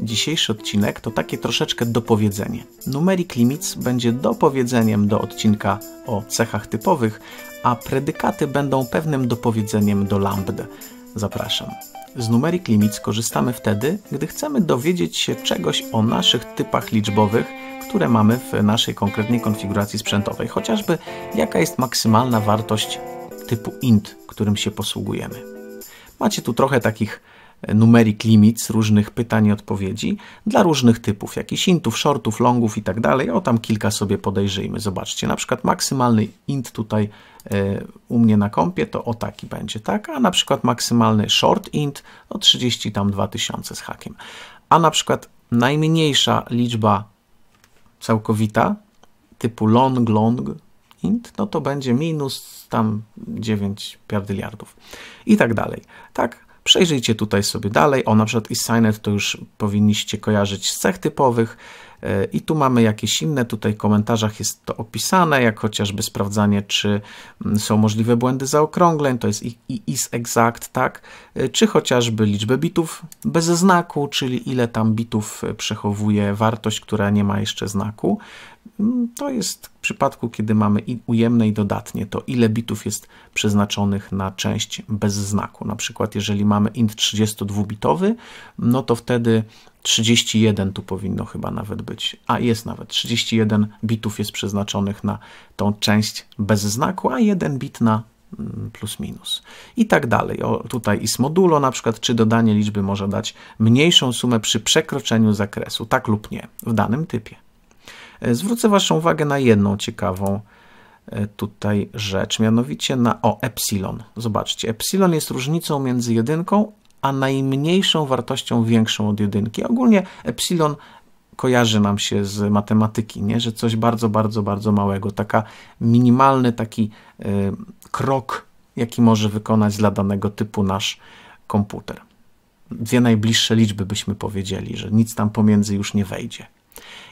Dzisiejszy odcinek to takie troszeczkę dopowiedzenie. Numeric Limits będzie dopowiedzeniem do odcinka o cechach typowych, a predykaty będą pewnym dopowiedzeniem do lambda. Zapraszam. Z Numeric Limits korzystamy wtedy, gdy chcemy dowiedzieć się czegoś o naszych typach liczbowych, które mamy w naszej konkretnej konfiguracji sprzętowej, chociażby jaka jest maksymalna wartość typu int, którym się posługujemy. Macie tu trochę takich numeric limits różnych pytań i odpowiedzi dla różnych typów, jakichś intów, shortów, longów i tak dalej. O tam kilka sobie podejrzyjmy. Zobaczcie, na przykład maksymalny int tutaj e, u mnie na kompie to o taki będzie, tak? A na przykład maksymalny short int o no, 30 tam 2000 z hakiem. A na przykład najmniejsza liczba całkowita typu long, long int, no to będzie minus tam 9 piardyliardów i tak dalej. Tak, Przejrzyjcie tutaj sobie dalej, o na przykład e-signet to już powinniście kojarzyć z cech typowych e, i tu mamy jakieś inne, tutaj w komentarzach jest to opisane, jak chociażby sprawdzanie, czy mm, są możliwe błędy zaokrągleń, to jest i, i is exact, tak, e, czy chociażby liczbę bitów bez znaku, czyli ile tam bitów e, przechowuje wartość, która nie ma jeszcze znaku, to jest w przypadku, kiedy mamy i ujemne i dodatnie, to ile bitów jest przeznaczonych na część bez znaku. Na przykład, jeżeli mamy int 32-bitowy, no to wtedy 31 tu powinno chyba nawet być, a jest nawet 31 bitów jest przeznaczonych na tą część bez znaku, a jeden bit na mm, plus minus i tak dalej. O, tutaj is modulo na przykład, czy dodanie liczby może dać mniejszą sumę przy przekroczeniu zakresu, tak lub nie, w danym typie. E, zwrócę Waszą uwagę na jedną ciekawą e, tutaj rzecz, mianowicie na o epsilon. Zobaczcie, epsilon jest różnicą między jedynką a najmniejszą wartością większą od jedynki. Ogólnie epsilon kojarzy nam się z matematyki, nie? że coś bardzo, bardzo, bardzo małego, taka minimalny taki y, krok, jaki może wykonać dla danego typu nasz komputer. Dwie najbliższe liczby byśmy powiedzieli, że nic tam pomiędzy już nie wejdzie.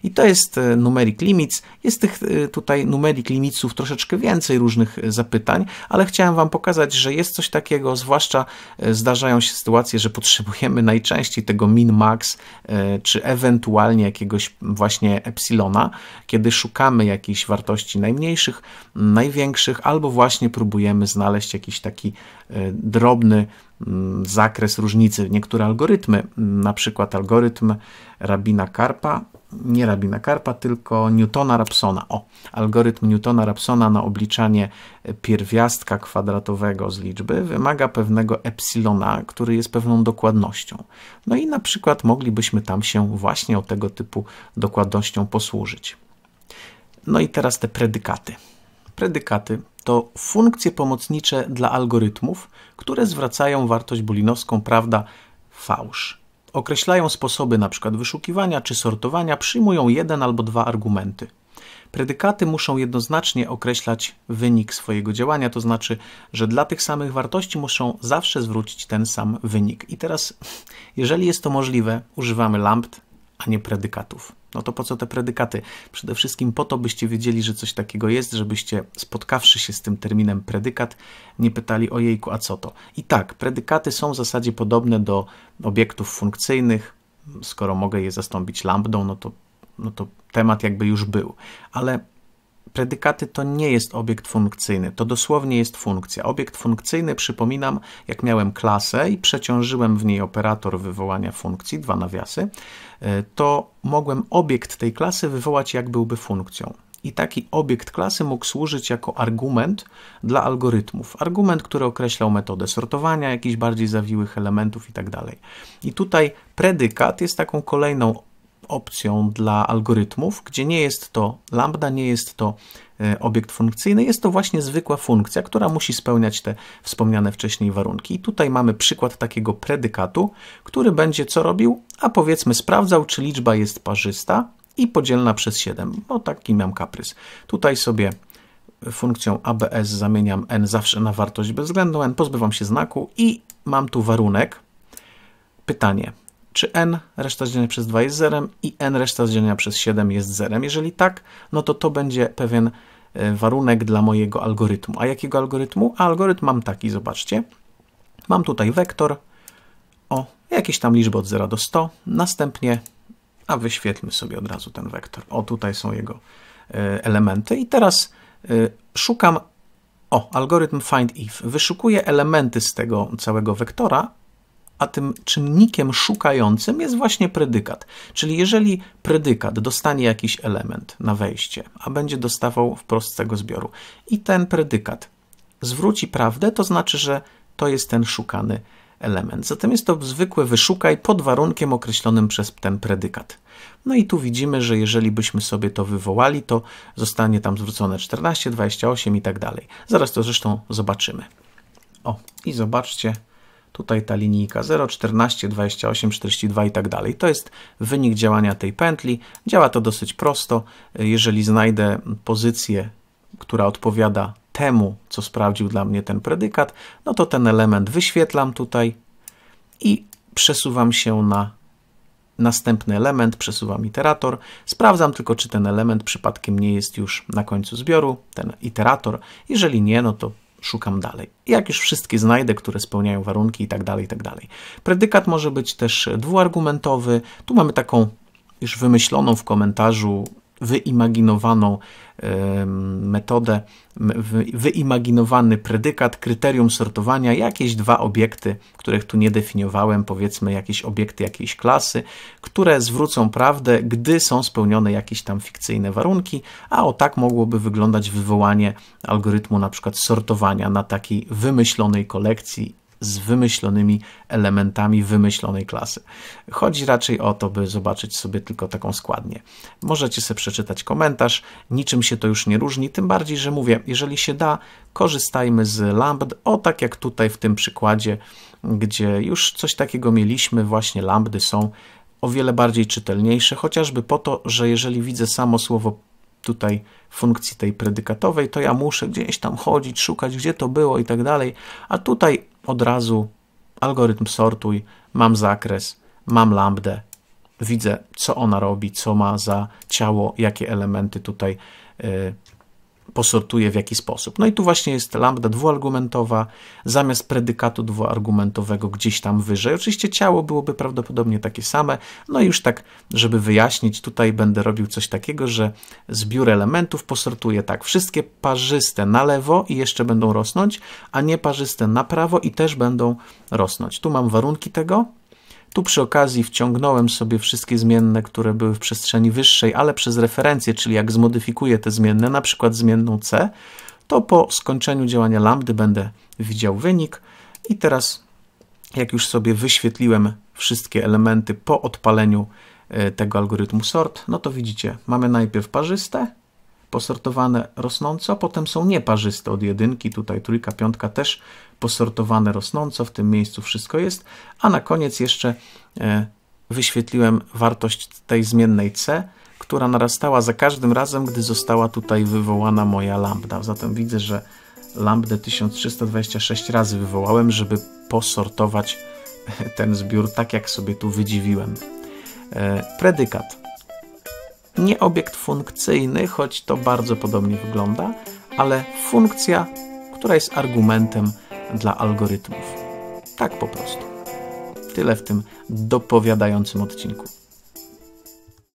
I to jest e, numeric limits. Jest tych e, tutaj numeric limitsów troszeczkę więcej różnych e, zapytań, ale chciałem Wam pokazać, że jest coś takiego, zwłaszcza zdarzają się sytuacje, że potrzebujemy najczęściej tego min-max, czy ewentualnie jakiegoś właśnie epsilona, kiedy szukamy jakichś wartości najmniejszych, największych, albo właśnie próbujemy znaleźć jakiś taki drobny mm, zakres różnicy. Niektóre algorytmy, mm, na przykład algorytm Rabina Karpa, nie Rabina Karpa, tylko Newtona Rapsona. O, algorytm Newtona Rapsona na obliczanie pierwiastka kwadratowego z liczby wymaga pewnego epsilona, który jest pewną dokładnością. No i na przykład moglibyśmy tam się właśnie o tego typu dokładnością posłużyć. No i teraz te predykaty. Predykaty to funkcje pomocnicze dla algorytmów, które zwracają wartość bulinowską, prawda, fałsz. Określają sposoby np. wyszukiwania czy sortowania, przyjmują jeden albo dwa argumenty. Predykaty muszą jednoznacznie określać wynik swojego działania, to znaczy, że dla tych samych wartości muszą zawsze zwrócić ten sam wynik. I teraz, jeżeli jest to możliwe, używamy lambd a nie predykatów. No to po co te predykaty? Przede wszystkim po to, byście wiedzieli, że coś takiego jest, żebyście spotkawszy się z tym terminem predykat, nie pytali o jejku, a co to. I tak, predykaty są w zasadzie podobne do obiektów funkcyjnych. Skoro mogę je zastąpić lambdą, no to, no to temat jakby już był. Ale predykaty to nie jest obiekt funkcyjny, to dosłownie jest funkcja. Obiekt funkcyjny, przypominam, jak miałem klasę i przeciążyłem w niej operator wywołania funkcji, dwa nawiasy, e, to mogłem obiekt tej klasy wywołać jak byłby funkcją. I taki obiekt klasy mógł służyć jako argument dla algorytmów. Argument, który określał metodę sortowania jakichś bardziej zawiłych elementów itd. Tak I tutaj predykat jest taką kolejną opcją dla algorytmów, gdzie nie jest to lambda, nie jest to e, obiekt funkcyjny, jest to właśnie zwykła funkcja, która musi spełniać te wspomniane wcześniej warunki. I tutaj mamy przykład takiego predykatu, który będzie co robił? A powiedzmy sprawdzał, czy liczba jest parzysta i podzielna przez 7, bo no taki miałem kaprys. Tutaj sobie funkcją abs zamieniam n zawsze na wartość bezwzględną, n pozbywam się znaku i mam tu warunek, pytanie, czy n reszta dzielenia przez 2 jest zerem i n reszta dzielenia przez 7 jest zerem. Jeżeli tak, no to to będzie pewien e, warunek dla mojego algorytmu. A jakiego algorytmu? A algorytm mam taki, zobaczcie. Mam tutaj wektor o jakieś tam liczby od 0 do 100, następnie, a wyświetlmy sobie od razu ten wektor. O, tutaj są jego e, elementy i teraz e, szukam, o, algorytm find if. wyszukuje elementy z tego całego wektora, a tym czynnikiem szukającym jest właśnie predykat. Czyli jeżeli predykat dostanie jakiś element na wejście, a będzie dostawał wprost z tego zbioru i ten predykat zwróci prawdę, to znaczy, że to jest ten szukany element. Zatem jest to zwykłe wyszukaj pod warunkiem określonym przez ten predykat. No i tu widzimy, że jeżeli byśmy sobie to wywołali, to zostanie tam zwrócone 14, 28 i tak dalej. Zaraz to zresztą zobaczymy. O, i zobaczcie, tutaj ta linijka 0, 14, 28, 42 i tak dalej. To jest wynik działania tej pętli. Działa to dosyć prosto. Jeżeli znajdę pozycję, która odpowiada temu, co sprawdził dla mnie ten predykat, no to ten element wyświetlam tutaj i przesuwam się na następny element, przesuwam iterator, sprawdzam tylko, czy ten element przypadkiem nie jest już na końcu zbioru, ten iterator. Jeżeli nie, no to szukam dalej. Jak już wszystkie znajdę, które spełniają warunki i tak dalej, i tak dalej. Predykat może być też dwuargumentowy. Tu mamy taką już wymyśloną w komentarzu wyimaginowaną metodę, wyimaginowany predykat, kryterium sortowania, jakieś dwa obiekty, których tu nie definiowałem, powiedzmy jakieś obiekty jakiejś klasy, które zwrócą prawdę, gdy są spełnione jakieś tam fikcyjne warunki, a o tak mogłoby wyglądać wywołanie algorytmu na przykład sortowania na takiej wymyślonej kolekcji z wymyślonymi elementami wymyślonej klasy. Chodzi raczej o to, by zobaczyć sobie tylko taką składnię. Możecie sobie przeczytać komentarz, niczym się to już nie różni, tym bardziej, że mówię, jeżeli się da, korzystajmy z lambd, o tak jak tutaj w tym przykładzie, gdzie już coś takiego mieliśmy, właśnie lambdy są o wiele bardziej czytelniejsze, chociażby po to, że jeżeli widzę samo słowo tutaj funkcji tej predykatowej, to ja muszę gdzieś tam chodzić, szukać, gdzie to było i tak dalej, a tutaj od razu algorytm sortuj, mam zakres, mam lambdę, widzę co ona robi, co ma za ciało, jakie elementy tutaj y, posortuje w jaki sposób. No i tu właśnie jest lambda dwuargumentowa zamiast predykatu dwuargumentowego gdzieś tam wyżej. Oczywiście ciało byłoby prawdopodobnie takie same. No i już tak, żeby wyjaśnić, tutaj będę robił coś takiego, że zbiór elementów posortuję tak. Wszystkie parzyste na lewo i jeszcze będą rosnąć, a nieparzyste na prawo i też będą rosnąć. Tu mam warunki tego, tu przy okazji wciągnąłem sobie wszystkie zmienne, które były w przestrzeni wyższej, ale przez referencję, czyli jak zmodyfikuję te zmienne, na przykład zmienną C, to po skończeniu działania lambdy będę widział wynik. I teraz, jak już sobie wyświetliłem wszystkie elementy po odpaleniu e, tego algorytmu sort, no to widzicie, mamy najpierw parzyste, posortowane rosnąco, potem są nieparzyste od jedynki, tutaj trójka, piątka też posortowane rosnąco, w tym miejscu wszystko jest, a na koniec jeszcze e, wyświetliłem wartość tej zmiennej C, która narastała za każdym razem, gdy została tutaj wywołana moja lambda. Zatem widzę, że lambdę 1326 razy wywołałem, żeby posortować ten zbiór tak, jak sobie tu wydziwiłem. E, predykat. Nie obiekt funkcyjny, choć to bardzo podobnie wygląda, ale funkcja, która jest argumentem dla algorytmów. Tak po prostu. Tyle w tym dopowiadającym odcinku.